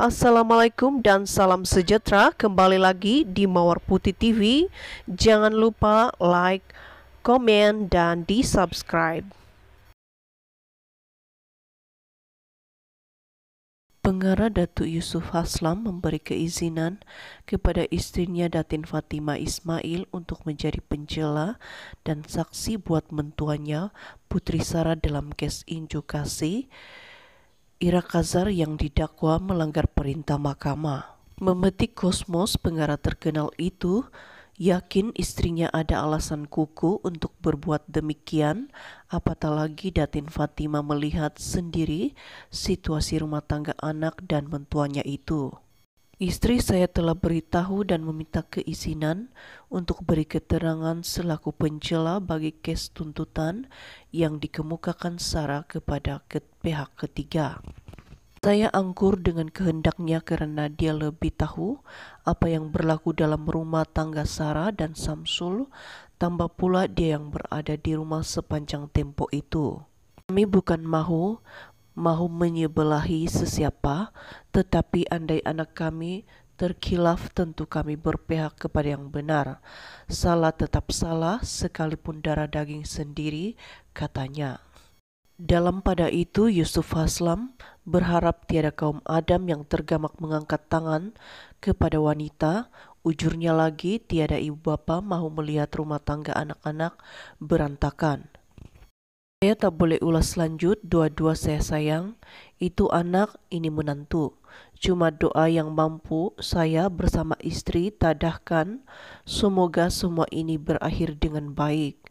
Assalamualaikum dan salam sejahtera kembali lagi di Mawar Putih TV. Jangan lupa like, komen, dan di subscribe. Pengarah Datuk Yusuf Haslam memberi keizinan kepada istrinya Datin Fatima Ismail untuk menjadi penjela dan saksi buat mentuanya Putri Sarah dalam kes injukasi Ira Kazar yang didakwa melanggar perintah mahkamah. Memetik Kosmos, pengarah terkenal itu, yakin istrinya ada alasan kuku untuk berbuat demikian, apatah lagi Datin Fatima melihat sendiri situasi rumah tangga anak dan mentuanya itu. Istri saya telah beritahu dan meminta keizinan untuk beri keterangan selaku pencela bagi kes tuntutan yang dikemukakan Sarah kepada ke pihak ketiga. Saya angkur dengan kehendaknya karena dia lebih tahu apa yang berlaku dalam rumah tangga Sarah dan Samsul, tambah pula dia yang berada di rumah sepanjang tempo itu. Kami bukan mahu Mahu menyebelahi sesiapa, tetapi andai anak kami terkilaf tentu kami berpihak kepada yang benar. Salah tetap salah sekalipun darah daging sendiri, katanya. Dalam pada itu Yusuf Haslam berharap tiada kaum Adam yang tergamak mengangkat tangan kepada wanita, ujurnya lagi tiada ibu bapa mahu melihat rumah tangga anak-anak berantakan. Saya tak boleh ulas lanjut, dua-dua saya sayang, itu anak, ini menantu. Cuma doa yang mampu saya bersama istri tadahkan, semoga semua ini berakhir dengan baik.